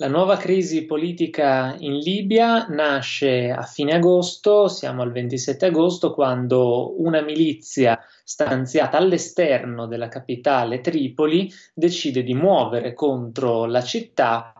La nuova crisi politica in Libia nasce a fine agosto, siamo al 27 agosto, quando una milizia stanziata all'esterno della capitale Tripoli decide di muovere contro la città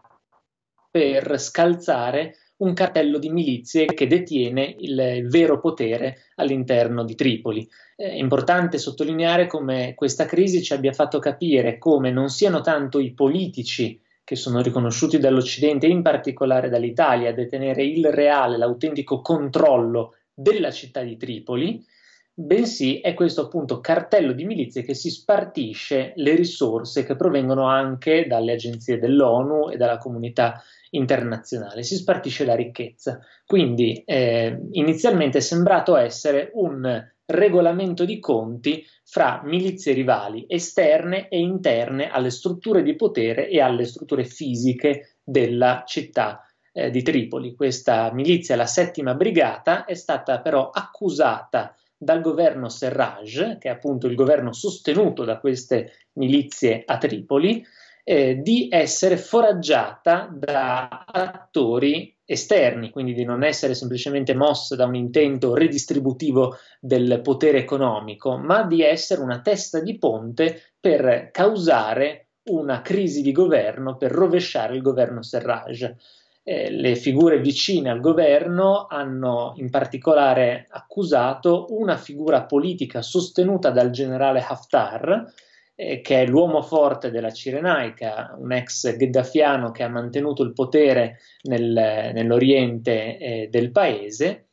per scalzare un cartello di milizie che detiene il vero potere all'interno di Tripoli. È importante sottolineare come questa crisi ci abbia fatto capire come non siano tanto i politici che sono riconosciuti dall'Occidente in particolare dall'Italia a detenere il reale, l'autentico controllo della città di Tripoli, bensì è questo appunto cartello di milizie che si spartisce le risorse che provengono anche dalle agenzie dell'ONU e dalla comunità internazionale, si spartisce la ricchezza. Quindi eh, inizialmente è sembrato essere un regolamento di conti fra milizie rivali esterne e interne alle strutture di potere e alle strutture fisiche della città eh, di Tripoli. Questa milizia, la settima brigata, è stata però accusata dal governo Serraj, che è appunto il governo sostenuto da queste milizie a Tripoli, eh, di essere foraggiata da attori esterni, quindi di non essere semplicemente mossa da un intento redistributivo del potere economico, ma di essere una testa di ponte per causare una crisi di governo, per rovesciare il governo Serraj. Eh, le figure vicine al governo hanno in particolare accusato una figura politica sostenuta dal generale Haftar, eh, che è l'uomo forte della Cirenaica, un ex gheddafiano che ha mantenuto il potere nel, nell'oriente eh, del paese,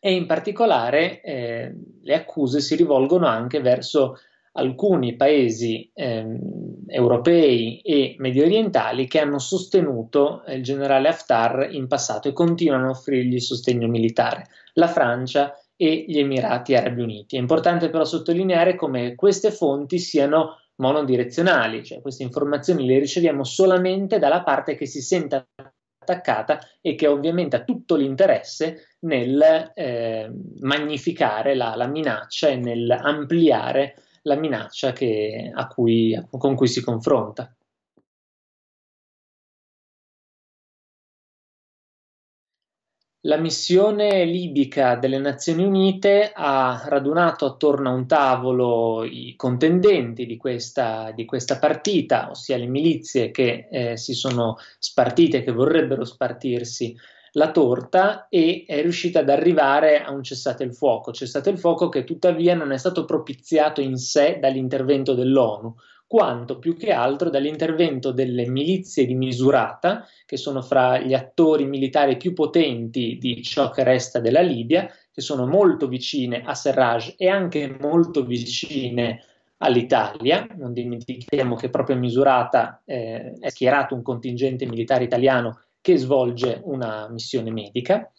e in particolare eh, le accuse si rivolgono anche verso alcuni paesi ehm, europei e medio orientali che hanno sostenuto eh, il generale Haftar in passato e continuano a offrirgli sostegno militare. La Francia, e gli Emirati Arabi Uniti. È importante però sottolineare come queste fonti siano monodirezionali, cioè queste informazioni le riceviamo solamente dalla parte che si sente attaccata e che ovviamente ha tutto l'interesse nel eh, magnificare la, la, minaccia e nel ampliare la minaccia che, a cui, con cui si confronta. La missione libica delle Nazioni Unite ha radunato attorno a un tavolo i contendenti di questa, di questa partita, ossia le milizie che eh, si sono spartite, che vorrebbero spartirsi la torta e è riuscita ad arrivare a un cessate il fuoco, cessate il fuoco che tuttavia non è stato propiziato in sé dall'intervento dell'ONU, quanto più che altro dall'intervento delle milizie di Misurata, che sono fra gli attori militari più potenti di ciò che resta della Libia, che sono molto vicine a Serraj e anche molto vicine all'Italia. Non dimentichiamo che proprio a Misurata eh, è schierato un contingente militare italiano che svolge una missione medica.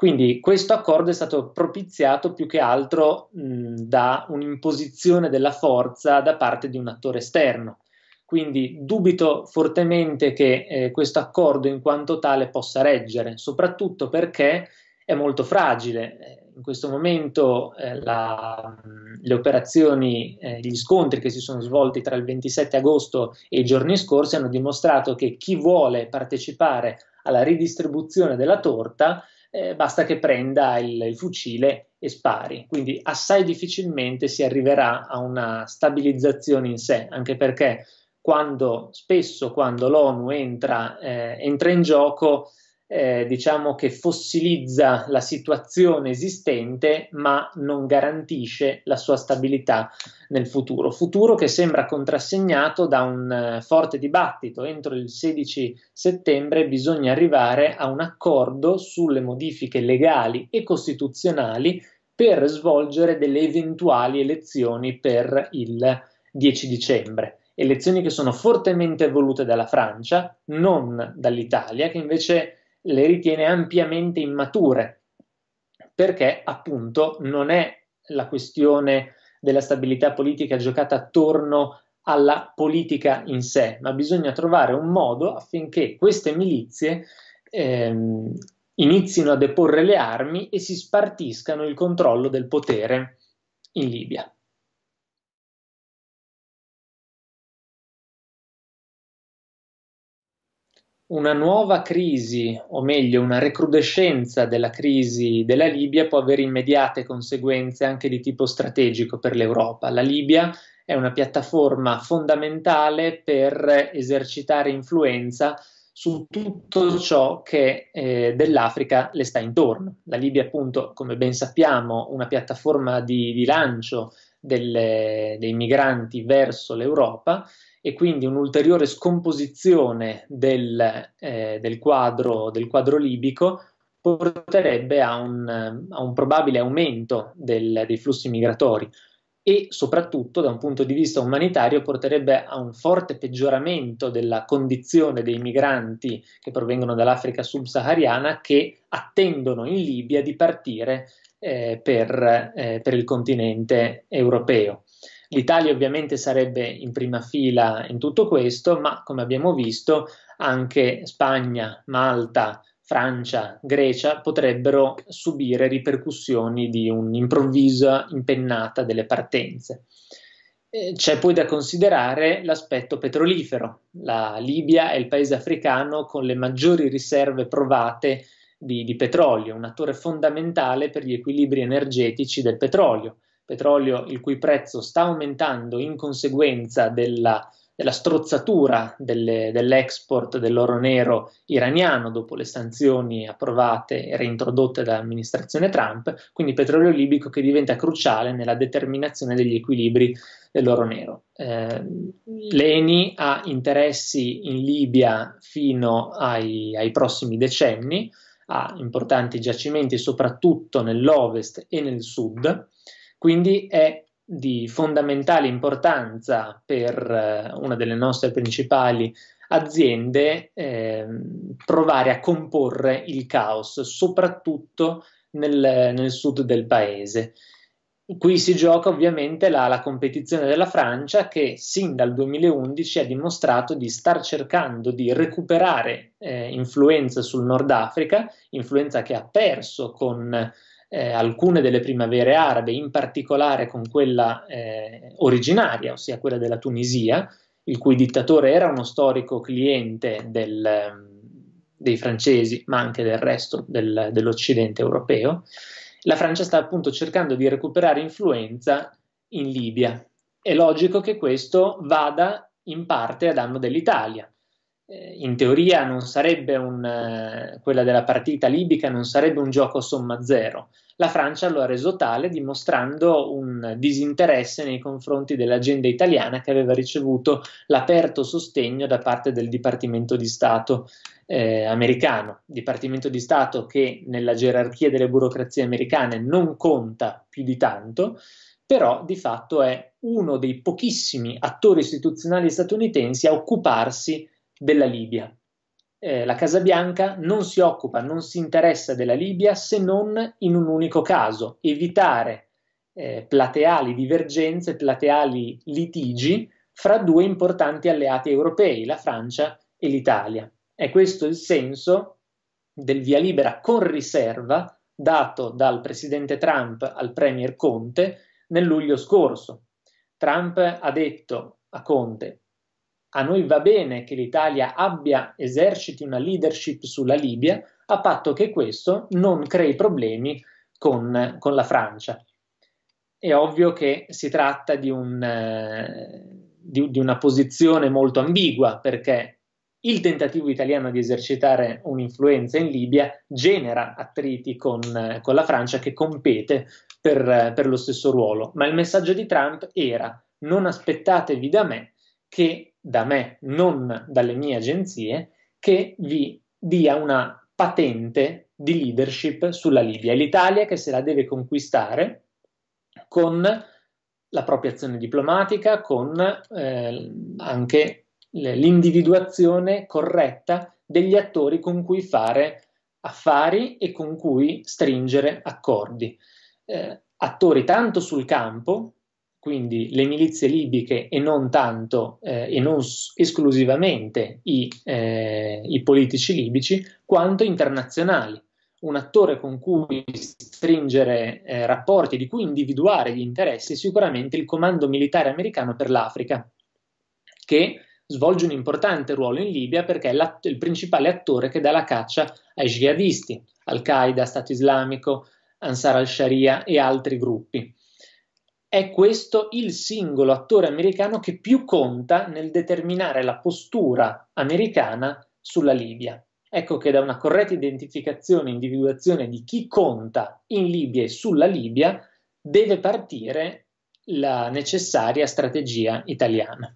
Quindi questo accordo è stato propiziato più che altro mh, da un'imposizione della forza da parte di un attore esterno. Quindi dubito fortemente che eh, questo accordo in quanto tale possa reggere, soprattutto perché è molto fragile. Eh, in questo momento eh, la, le operazioni, eh, gli scontri che si sono svolti tra il 27 agosto e i giorni scorsi hanno dimostrato che chi vuole partecipare alla ridistribuzione della torta eh, basta che prenda il, il fucile e spari. Quindi assai difficilmente si arriverà a una stabilizzazione in sé, anche perché quando, spesso quando l'ONU entra, eh, entra in gioco eh, diciamo che fossilizza la situazione esistente ma non garantisce la sua stabilità nel futuro. Futuro che sembra contrassegnato da un uh, forte dibattito. Entro il 16 settembre bisogna arrivare a un accordo sulle modifiche legali e costituzionali per svolgere delle eventuali elezioni per il 10 dicembre elezioni che sono fortemente volute dalla Francia, non dall'Italia, che invece le ritiene ampiamente immature, perché appunto non è la questione della stabilità politica giocata attorno alla politica in sé, ma bisogna trovare un modo affinché queste milizie ehm, inizino a deporre le armi e si spartiscano il controllo del potere in Libia. una nuova crisi, o meglio una recrudescenza della crisi della Libia può avere immediate conseguenze anche di tipo strategico per l'Europa. La Libia è una piattaforma fondamentale per esercitare influenza su tutto ciò che eh, dell'Africa le sta intorno. La Libia, appunto, come ben sappiamo, una piattaforma di, di lancio delle, dei migranti verso l'Europa e quindi un'ulteriore scomposizione del, eh, del, quadro, del, quadro, libico porterebbe a un, a un probabile aumento del, dei flussi migratori e soprattutto da un punto di vista umanitario porterebbe a un forte peggioramento della condizione dei migranti che provengono dall'Africa subsahariana che attendono in Libia di partire eh, per, eh, per il continente europeo. L'Italia ovviamente sarebbe in prima fila in tutto questo, ma come abbiamo visto anche Spagna, Malta, Francia, Grecia potrebbero subire ripercussioni di un'improvvisa impennata delle partenze. Eh, c'è poi da considerare l'aspetto petrolifero. La Libia è il paese africano con le maggiori riserve provate di, di petrolio, un attore fondamentale per gli equilibri energetici del petrolio petrolio il cui prezzo sta aumentando in conseguenza della, della strozzatura delle, dell'export dell'oro nero iraniano dopo le sanzioni approvate e reintrodotte dall'amministrazione Trump, quindi petrolio libico che diventa cruciale nella determinazione degli equilibri dell'oro nero. Eh, L'ENI ha interessi in Libia fino ai, ai prossimi decenni, ha importanti giacimenti soprattutto nell'ovest e nel sud quindi è di fondamentale importanza per eh, una delle nostre principali aziende eh, provare a comporre il caos, soprattutto nel, nel, sud del paese. Qui si gioca ovviamente la, la, competizione della Francia che sin dal 2011 ha dimostrato di star cercando di recuperare eh, influenza sul Nord Africa, influenza che ha perso con eh, alcune delle primavere arabe, in particolare con quella eh, originaria, ossia quella della Tunisia, il cui dittatore era uno storico cliente del, ehm, dei francesi, ma anche del resto del, dell'Occidente europeo, la Francia sta appunto cercando di recuperare influenza in Libia. È logico che questo vada in parte a danno dell'Italia, eh, in teoria non sarebbe un, eh, quella della partita libica non sarebbe un gioco somma zero. La Francia lo ha reso tale dimostrando un disinteresse nei confronti dell'agenda italiana che aveva ricevuto l'aperto sostegno da parte del Dipartimento di Stato eh, americano, Dipartimento di Stato che nella gerarchia delle burocrazie americane non conta più di tanto, però di fatto è uno dei pochissimi attori istituzionali statunitensi a occuparsi della Libia. Eh, la Casa Bianca non si occupa, non si interessa della Libia se non in un unico caso, evitare eh, plateali divergenze, plateali litigi fra due importanti alleati europei, la Francia e l'Italia. È questo il senso del via libera con riserva dato dal presidente Trump al premier Conte nel luglio scorso. Trump ha detto a Conte a noi va bene che l'Italia abbia, eserciti una leadership sulla Libia, a patto che questo non crei problemi con, con la Francia. È ovvio che si tratta di, un, eh, di, di una posizione molto ambigua, perché il tentativo italiano di esercitare un'influenza in Libia genera attriti con, con la Francia che compete per, per, lo stesso ruolo. Ma il messaggio di Trump era non aspettatevi da me che da me, non dalle mie agenzie, che vi dia una patente di leadership sulla Libia. È l'Italia che se la deve conquistare con la propria azione diplomatica, con eh, anche l'individuazione corretta degli attori con cui fare affari e con cui stringere accordi. Eh, attori tanto sul campo quindi le milizie libiche e non tanto eh, e non s- esclusivamente i, eh, i, politici libici, quanto internazionali. Un attore con cui stringere eh, rapporti, di cui individuare gli interessi, è sicuramente il comando militare americano per l'Africa, che svolge un importante ruolo in Libia perché è il principale attore che dà la caccia ai jihadisti, Al-Qaeda, Stato Islamico, Ansar al-Sharia e altri gruppi è questo il singolo attore americano che più conta nel determinare la postura americana sulla Libia. Ecco che da una corretta identificazione e individuazione di chi conta in Libia e sulla Libia deve partire la necessaria strategia italiana.